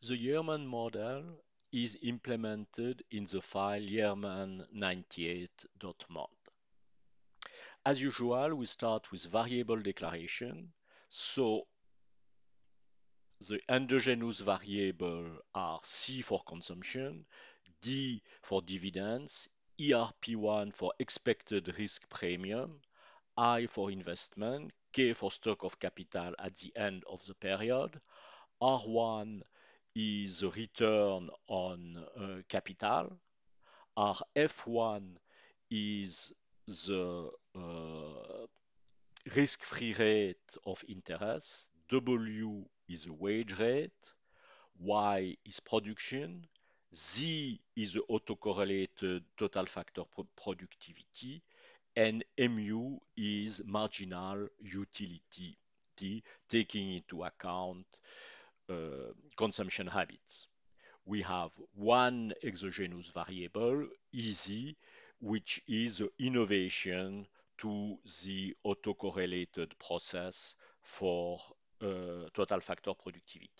The Yerman model is implemented in the file yerman 98mod As usual, we start with variable declaration. So the endogenous variable are C for consumption, D for dividends, ERP1 for expected risk premium, I for investment, K for stock of capital at the end of the period, R1 is return on uh, capital. Our F1 is the uh, risk-free rate of interest, W is the wage rate, Y is production, Z is the autocorrelated total factor productivity, and MU is marginal utility, taking into account uh, consumption habits. We have one exogenous variable, easy, which is innovation to the autocorrelated process for uh, total factor productivity.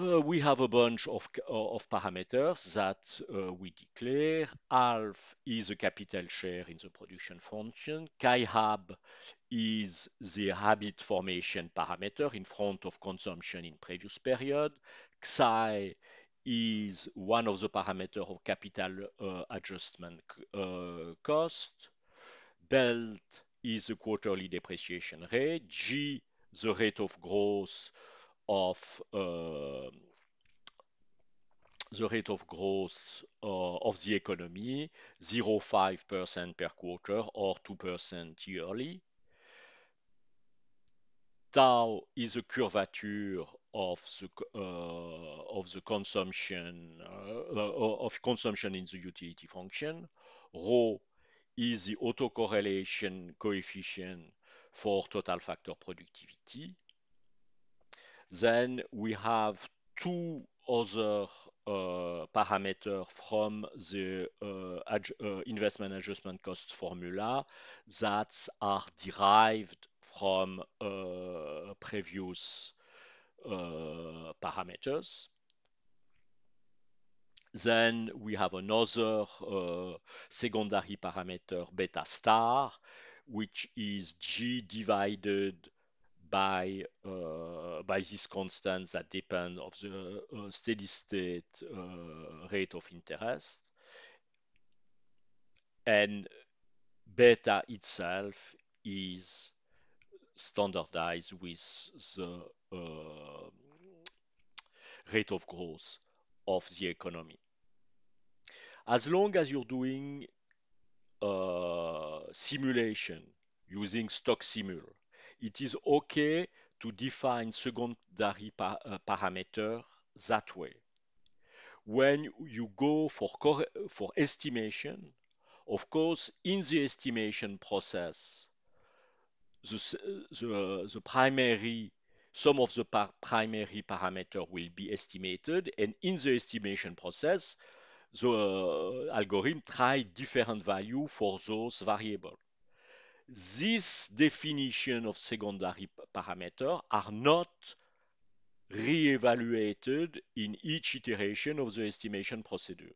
Uh, we have a bunch of, uh, of parameters that uh, we declare. Alf is a capital share in the production function. Chi-hab is the habit formation parameter in front of consumption in previous period. Xi is one of the parameter of capital uh, adjustment uh, cost. Delt is the quarterly depreciation rate. G, the rate of growth of um, the rate of growth uh, of the economy, 0.5% per quarter or 2% yearly. Tau is a curvature of the, uh, of the consumption uh, uh, of consumption in the utility function. Rho is the autocorrelation coefficient for total factor productivity. Then we have two other uh, from the uh, ad, uh, investment adjustment cost formula that are derived from uh, previous uh, parameters. Then we have another uh, secondary parameter beta star, which is G divided by uh, by these constants that depend of the uh, steady state uh, rate of interest and beta itself is standardized with the uh, rate of growth of the economy as long as you're doing uh, simulation using stock simul it is okay to define secondary pa uh, parameter that way. When you go for, for estimation, of course, in the estimation process, the, the, the primary, some of the par primary parameter will be estimated, and in the estimation process, the uh, algorithm try different value for those variables these definition of secondary parameter are not re-evaluated in each iteration of the estimation procedure.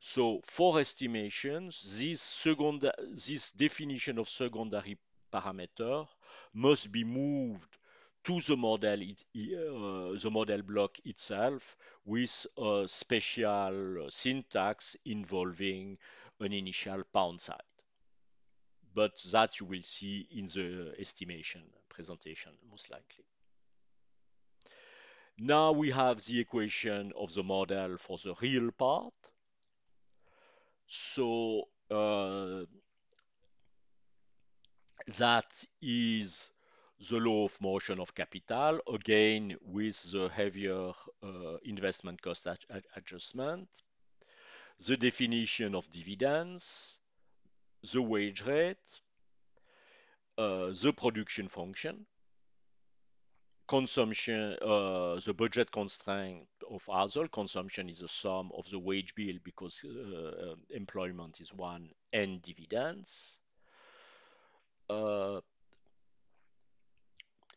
So for estimations, this, second, this definition of secondary parameter must be moved to the model, it, uh, the model block itself with a special syntax involving an initial pound size but that you will see in the estimation presentation most likely. Now we have the equation of the model for the real part. So uh, that is the law of motion of capital, again with the heavier uh, investment cost ad adjustment, the definition of dividends, the wage rate, uh, the production function, consumption, uh, the budget constraint of other consumption is the sum of the wage bill because uh, uh, employment is one and dividends. Uh,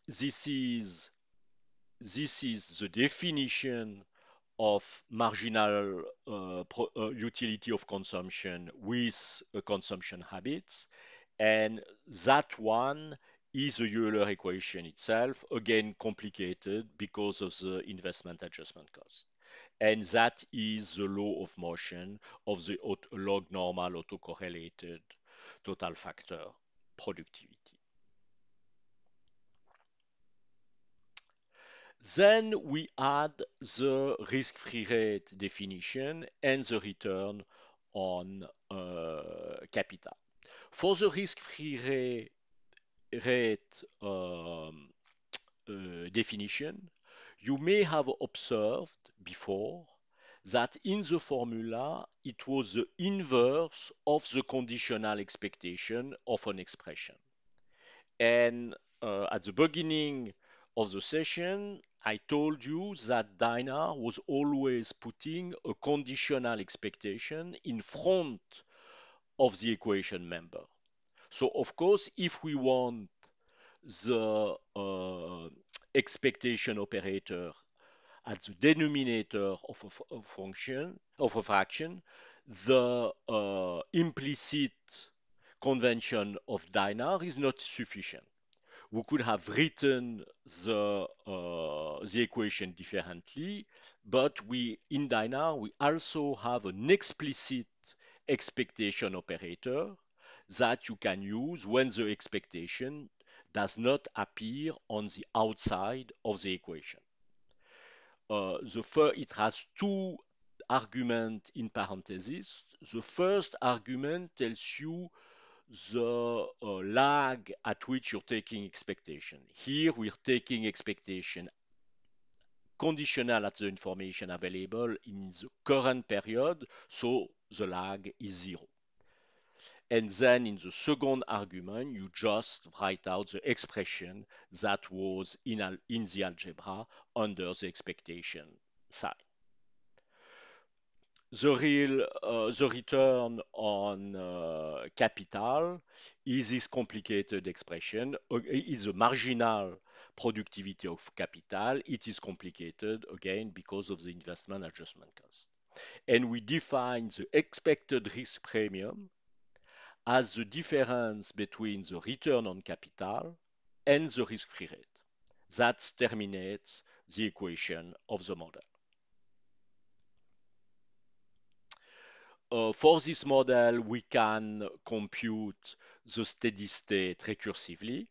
this is this is the definition of marginal uh, pro, uh, utility of consumption with uh, consumption habits. And that one is the Euler equation itself, again complicated because of the investment adjustment cost. And that is the law of motion of the log normal autocorrelated total factor productivity. Then we add the risk-free rate definition and the return on uh, capital. For the risk-free rate, rate um, uh, definition, you may have observed before that in the formula, it was the inverse of the conditional expectation of an expression. And uh, at the beginning of the session, I told you that Dinar was always putting a conditional expectation in front of the equation member. So of course, if we want the uh, expectation operator at the denominator of a, function of a fraction, the uh, implicit convention of Dinar is not sufficient we could have written the, uh, the equation differently, but we in Dyna, we also have an explicit expectation operator that you can use when the expectation does not appear on the outside of the equation. Uh, the first, it has two arguments in parentheses. The first argument tells you the uh, lag at which you're taking expectation. Here we're taking expectation conditional at the information available in the current period, so the lag is zero. And then in the second argument, you just write out the expression that was in, in the algebra under the expectation sign the real uh, the return on uh, capital is this complicated expression is the marginal productivity of capital it is complicated again because of the investment adjustment cost and we define the expected risk premium as the difference between the return on capital and the risk free rate that terminates the equation of the model uh, for this model, we can compute the steady state recursively.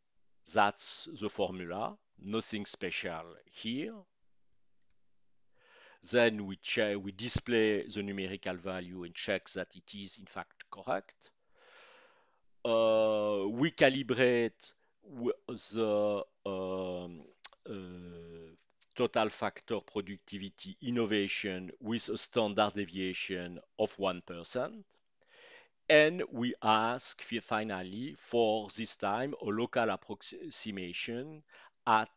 That's the formula, nothing special here. Then we, we display the numerical value and check that it is in fact correct. Uh, we calibrate the um, uh, total factor productivity innovation with a standard deviation of 1%. And we ask finally for this time a local approximation at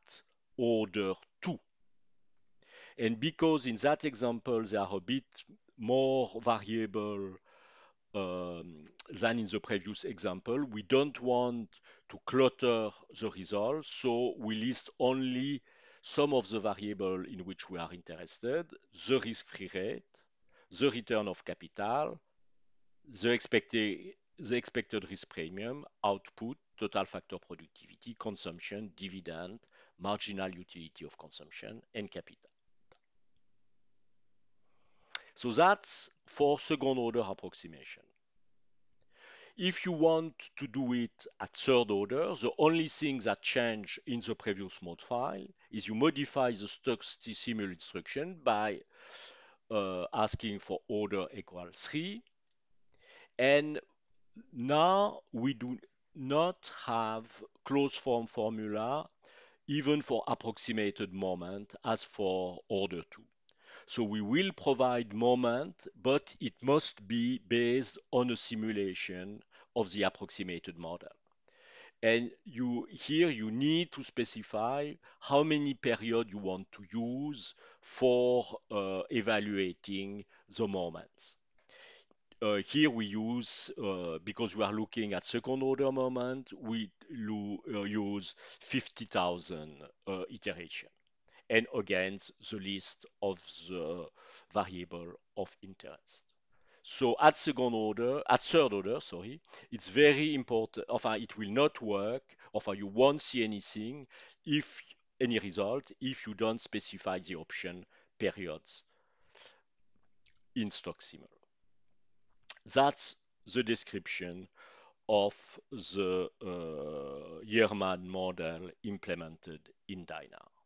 order 2. And because in that example they are a bit more variable um, than in the previous example, we don't want to clutter the result, so we list only some of the variable in which we are interested, the risk-free rate, the return of capital, the expected, the expected risk premium, output, total factor productivity, consumption, dividend, marginal utility of consumption, and capital. So that's for second order approximation. If you want to do it at third order, the only thing that change in the previous mode file is you modify the stochastic instruction by uh, asking for order equal 3. And now we do not have closed form formula even for approximated moment as for order 2. So we will provide moment, but it must be based on a simulation of the approximated model. And you here you need to specify how many period you want to use for uh, evaluating the moments. Uh, here we use, uh, because we are looking at second order moment, we uh, uh, use 50,000 uh, iterations and against the list of the variable of interest. So at second order, at third order, sorry, it's very important. Enfin, uh, it will not work. Enfin, uh, you won't see anything if any result if you don't specify the option periods in Stoximal. That's the description of the uh, Yerman model implemented in Dynar.